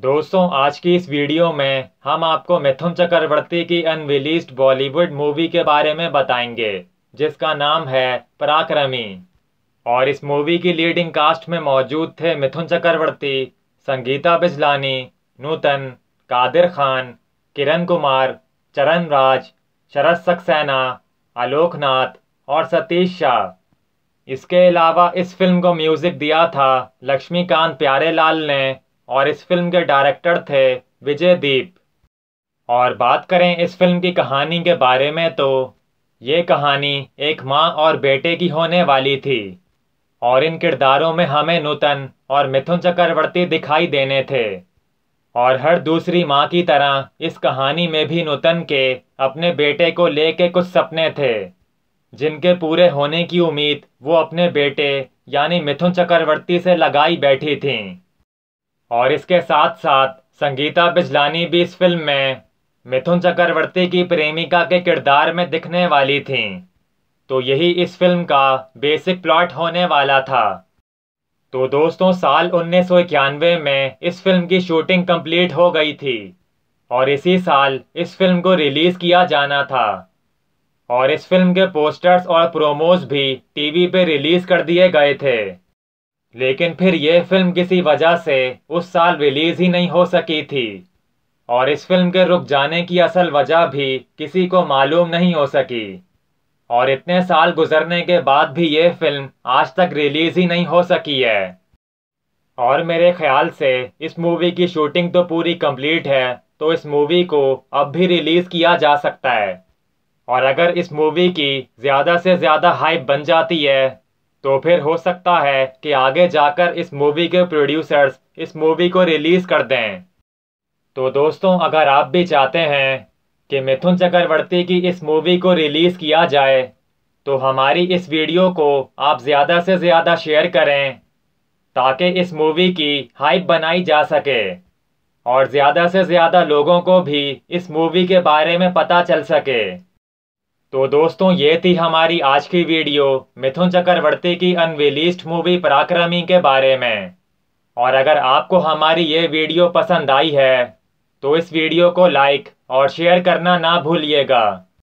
दोस्तों आज की इस वीडियो में हम आपको मिथुन चक्रवर्ती की अनविलीस्ड बॉलीवुड मूवी के बारे में बताएंगे जिसका नाम है पराक्रमी और इस मूवी की लीडिंग कास्ट में मौजूद थे मिथुन चक्रवर्ती संगीता बिजलानी नूतन कादिर खान किरण कुमार चरण राज शरद सक्सेना आलोकनाथ और सतीश शाह इसके अलावा इस फिल्म को म्यूज़िक दिया था लक्ष्मीकांत प्यारेलाल ने और इस फिल्म के डायरेक्टर थे विजय दीप और बात करें इस फिल्म की कहानी के बारे में तो ये कहानी एक माँ और बेटे की होने वाली थी और इन किरदारों में हमें नूतन और मिथुन चक्रवर्ती दिखाई देने थे और हर दूसरी माँ की तरह इस कहानी में भी नूतन के अपने बेटे को लेके कुछ सपने थे जिनके पूरे होने की उम्मीद वो अपने बेटे यानी मिथुन चक्रवर्ती से लगाई बैठी थीं और इसके साथ साथ संगीता बिजलानी भी इस फिल्म में मिथुन चक्रवर्ती की प्रेमिका के किरदार में दिखने वाली थीं तो यही इस फिल्म का बेसिक प्लॉट होने वाला था तो दोस्तों साल उन्नीस में इस फिल्म की शूटिंग कंप्लीट हो गई थी और इसी साल इस फिल्म को रिलीज़ किया जाना था और इस फिल्म के पोस्टर्स और प्रोमोज भी टीवी पे रिलीज़ कर दिए गए थे लेकिन फिर ये फिल्म किसी वजह से उस साल रिलीज ही नहीं हो सकी थी और इस फिल्म के रुक जाने की असल वजह भी किसी को मालूम नहीं हो सकी और इतने साल गुजरने के बाद भी ये फिल्म आज तक रिलीज ही नहीं हो सकी है और मेरे ख्याल से इस मूवी की शूटिंग तो पूरी कंप्लीट है तो इस मूवी को अब भी रिलीज़ किया जा सकता है और अगर इस मूवी की ज़्यादा से ज़्यादा हाइप बन जाती है तो फिर हो सकता है कि आगे जाकर इस मूवी के प्रोड्यूसर्स इस मूवी को रिलीज़ कर दें तो दोस्तों अगर आप भी चाहते हैं कि मिथुन चक्रवर्ती की इस मूवी को रिलीज़ किया जाए तो हमारी इस वीडियो को आप ज़्यादा से ज़्यादा शेयर करें ताकि इस मूवी की हाइप बनाई जा सके और ज़्यादा से ज़्यादा लोगों को भी इस मूवी के बारे में पता चल सके तो दोस्तों ये थी हमारी आज की वीडियो मिथुन चक्रवर्ती की अनविलीस्ड मूवी पराक्रमी के बारे में और अगर आपको हमारी ये वीडियो पसंद आई है तो इस वीडियो को लाइक और शेयर करना ना भूलिएगा